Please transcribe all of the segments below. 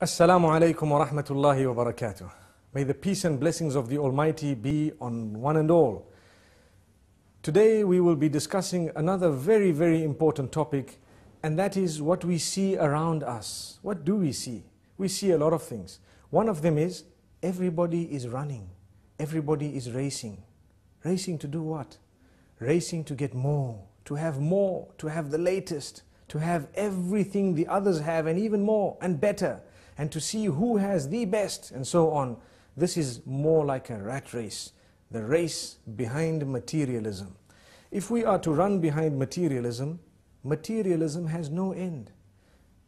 Assalamu alaikum wa rahmatullahi wa barakatuh. May the peace and blessings of the Almighty be on one and all. Today we will be discussing another very, very important topic, and that is what we see around us. What do we see? We see a lot of things. One of them is everybody is running, everybody is racing. Racing to do what? Racing to get more, to have more, to have the latest, to have everything the others have, and even more and better and to see who has the best and so on. This is more like a rat race, the race behind materialism. If we are to run behind materialism, materialism has no end.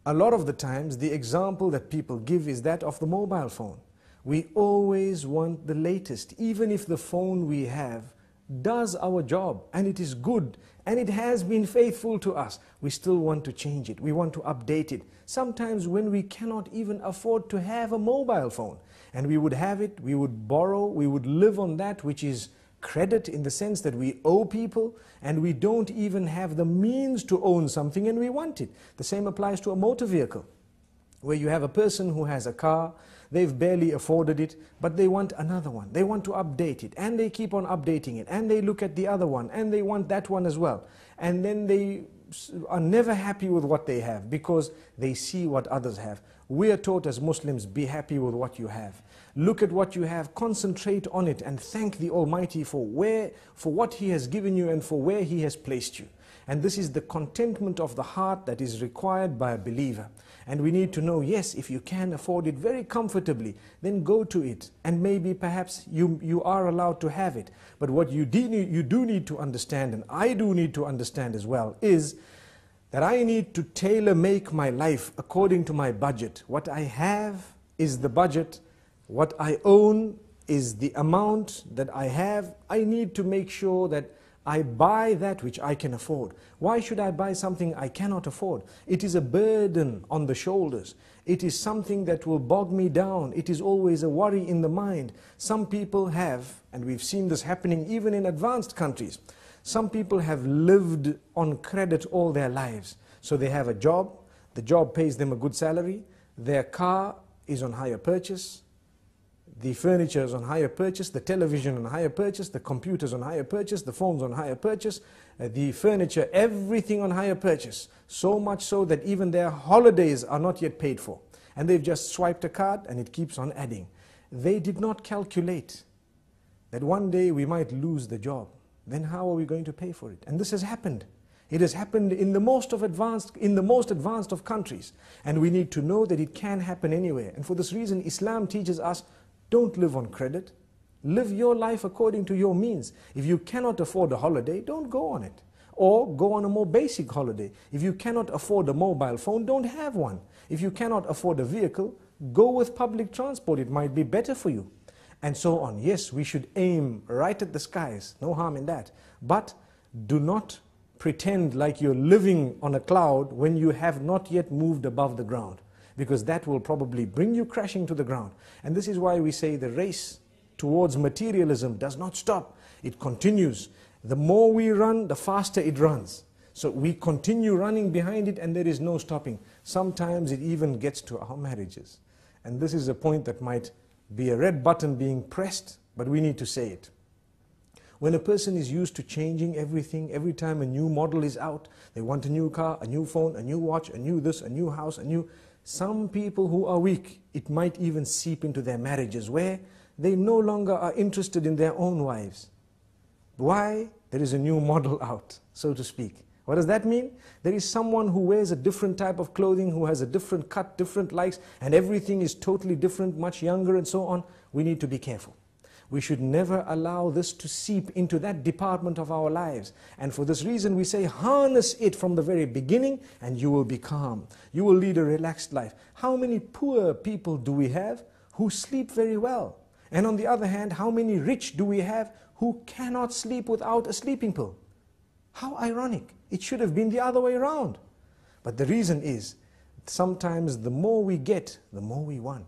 A lot of the times, the example that people give is that of the mobile phone. We always want the latest, even if the phone we have does our job and it is good and it has been faithful to us, we still want to change it. We want to update it. Sometimes when we cannot even afford to have a mobile phone and we would have it, we would borrow, we would live on that which is credit in the sense that we owe people and we don't even have the means to own something and we want it. The same applies to a motor vehicle where you have a person who has a car, they've barely afforded it, but they want another one. They want to update it, and they keep on updating it, and they look at the other one, and they want that one as well. And then they are never happy with what they have because they see what others have. We are taught as Muslims, be happy with what you have. Look at what you have, concentrate on it, and thank the Almighty for, where, for what He has given you and for where He has placed you. And this is the contentment of the heart that is required by a believer. And we need to know, yes, if you can afford it very comfortably, then go to it. And maybe perhaps you, you are allowed to have it. But what you, de- you do need to understand, and I do need to understand as well, is that I need to tailor make my life according to my budget. What I have is the budget. What I own is the amount that I have. I need to make sure that I buy that which I can afford. Why should I buy something I cannot afford? It is a burden on the shoulders. It is something that will bog me down. It is always a worry in the mind. Some people have, and we've seen this happening even in advanced countries, some people have lived on credit all their lives. So they have a job, the job pays them a good salary, their car is on hire purchase, the furniture is on higher purchase, the television on higher purchase, the computers on higher purchase, the phones on higher purchase, uh, the furniture, everything on higher purchase. So much so that even their holidays are not yet paid for. And they've just swiped a card and it keeps on adding. They did not calculate that one day we might lose the job. Then how are we going to pay for it? And this has happened. It has happened in the most of advanced in the most advanced of countries. And we need to know that it can happen anywhere. And for this reason, Islam teaches us don't live on credit. Live your life according to your means. If you cannot afford a holiday, don't go on it. Or go on a more basic holiday. If you cannot afford a mobile phone, don't have one. If you cannot afford a vehicle, go with public transport. It might be better for you. And so on. Yes, we should aim right at the skies. No harm in that. But do not pretend like you're living on a cloud when you have not yet moved above the ground because that will probably bring you crashing to the ground. And this is why we say the race towards materialism does not stop. It continues. The more we run, the faster it runs. So we continue running behind it and there is no stopping. Sometimes it even gets to our marriages. And this is a point that might be a red button being pressed, but we need to say it. When a person is used to changing everything, every time a new model is out, they want a new car, a new phone, a new watch, a new this, a new house, a new. Some people who are weak, it might even seep into their marriages where they no longer are interested in their own wives. Why? There is a new model out, so to speak. What does that mean? There is someone who wears a different type of clothing, who has a different cut, different likes, and everything is totally different, much younger, and so on. We need to be careful. We should never allow this to seep into that department of our lives. And for this reason, we say, harness it from the very beginning and you will be calm. You will lead a relaxed life. How many poor people do we have who sleep very well? And on the other hand, how many rich do we have who cannot sleep without a sleeping pill? How ironic. It should have been the other way around. But the reason is, sometimes the more we get, the more we want.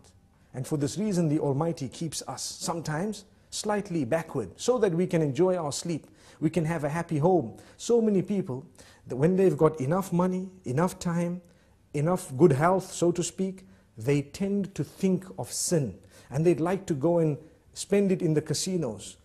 And for this reason, the Almighty keeps us sometimes slightly backward so that we can enjoy our sleep, we can have a happy home. So many people, that when they've got enough money, enough time, enough good health, so to speak, they tend to think of sin and they'd like to go and spend it in the casinos,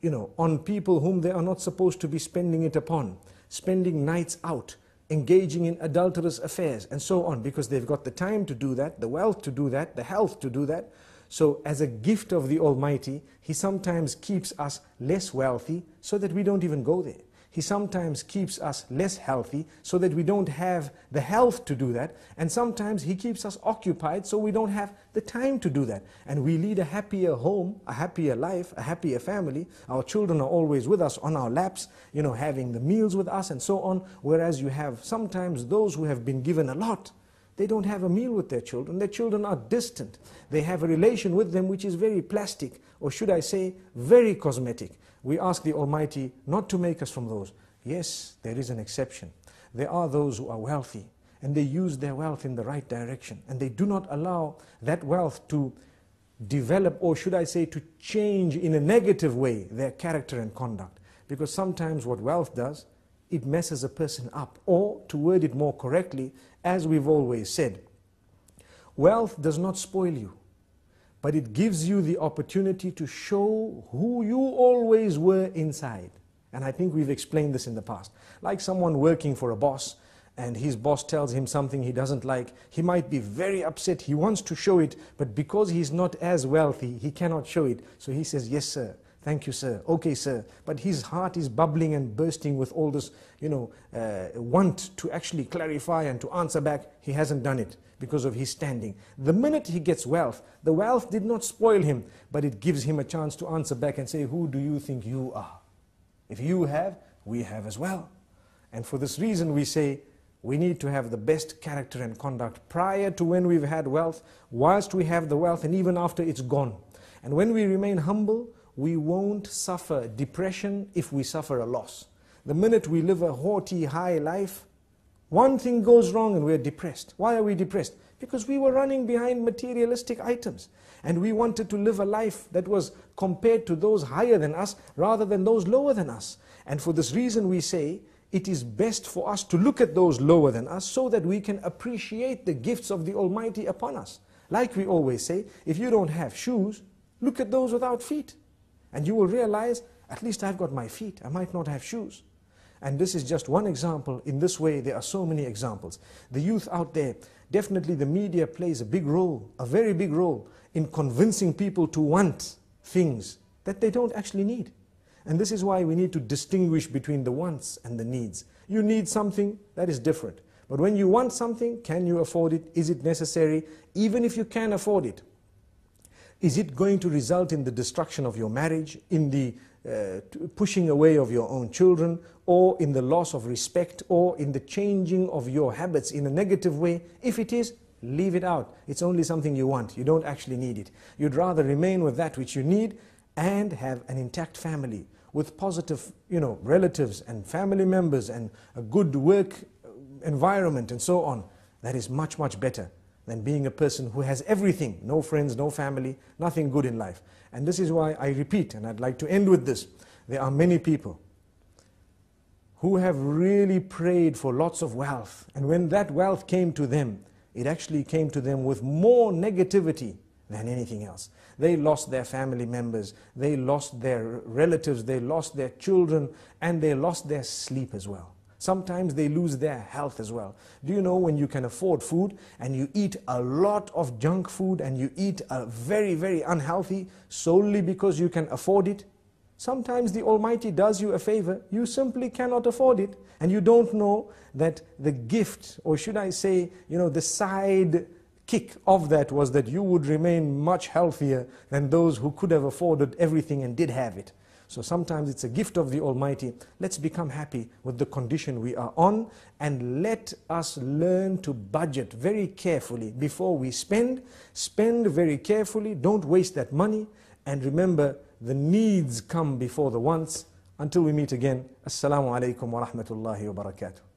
you know, on people whom they are not supposed to be spending it upon, spending nights out, engaging in adulterous affairs, and so on, because they've got the time to do that, the wealth to do that, the health to do that. So, as a gift of the Almighty, He sometimes keeps us less wealthy so that we don't even go there. He sometimes keeps us less healthy so that we don't have the health to do that. And sometimes He keeps us occupied so we don't have the time to do that. And we lead a happier home, a happier life, a happier family. Our children are always with us on our laps, you know, having the meals with us and so on. Whereas you have sometimes those who have been given a lot they don't have a meal with their children. Their children are distant. They have a relation with them which is very plastic, or should I say, very cosmetic. We ask the Almighty not to make us from those. Yes, there is an exception. There are those who are wealthy, and they use their wealth in the right direction, and they do not allow that wealth to develop, or should I say, to change in a negative way their character and conduct. Because sometimes what wealth does, it messes a person up. Or, to word it more correctly, as we've always said, wealth does not spoil you, but it gives you the opportunity to show who you always were inside. And I think we've explained this in the past. Like someone working for a boss, and his boss tells him something he doesn't like, he might be very upset. He wants to show it, but because he's not as wealthy, he cannot show it. So he says, Yes, sir. Thank you, sir. Okay, sir. But his heart is bubbling and bursting with all this, you know, uh, want to actually clarify and to answer back. He hasn't done it because of his standing. The minute he gets wealth, the wealth did not spoil him, but it gives him a chance to answer back and say, Who do you think you are? If you have, we have as well. And for this reason, we say, we need to have the best character and conduct prior to when we've had wealth, whilst we have the wealth, and even after it's gone. And when we remain humble, we won't suffer depression if we suffer a loss. The minute we live a haughty, high life, one thing goes wrong and we're depressed. Why are we depressed? Because we were running behind materialistic items. And we wanted to live a life that was compared to those higher than us rather than those lower than us. And for this reason, we say it is best for us to look at those lower than us so that we can appreciate the gifts of the Almighty upon us. Like we always say, if you don't have shoes, look at those without feet. And you will realize, at least I've got my feet, I might not have shoes. And this is just one example. In this way, there are so many examples. The youth out there, definitely the media plays a big role, a very big role, in convincing people to want things that they don't actually need. And this is why we need to distinguish between the wants and the needs. You need something that is different. But when you want something, can you afford it? Is it necessary? Even if you can afford it, is it going to result in the destruction of your marriage, in the uh, pushing away of your own children, or in the loss of respect, or in the changing of your habits in a negative way? If it is, leave it out. It's only something you want. You don't actually need it. You'd rather remain with that which you need and have an intact family with positive, you know, relatives and family members and a good work environment and so on. That is much, much better than being a person who has everything, no friends, no family, nothing good in life. And this is why I repeat, and I'd like to end with this, there are many people who have really prayed for lots of wealth. And when that wealth came to them, it actually came to them with more negativity than anything else. They lost their family members, they lost their relatives, they lost their children, and they lost their sleep as well. Sometimes they lose their health as well. Do you know when you can afford food and you eat a lot of junk food and you eat a very, very unhealthy solely because you can afford it? Sometimes the Almighty does you a favor, you simply cannot afford it. And you don't know that the gift, or should I say, you know, the side kick of that was that you would remain much healthier than those who could have afforded everything and did have it. So sometimes it's a gift of the Almighty. Let's become happy with the condition we are on and let us learn to budget very carefully before we spend. Spend very carefully, don't waste that money and remember the needs come before the wants. Until we meet again, Assalamu alaikum wa rahmatullahi wa barakatuh.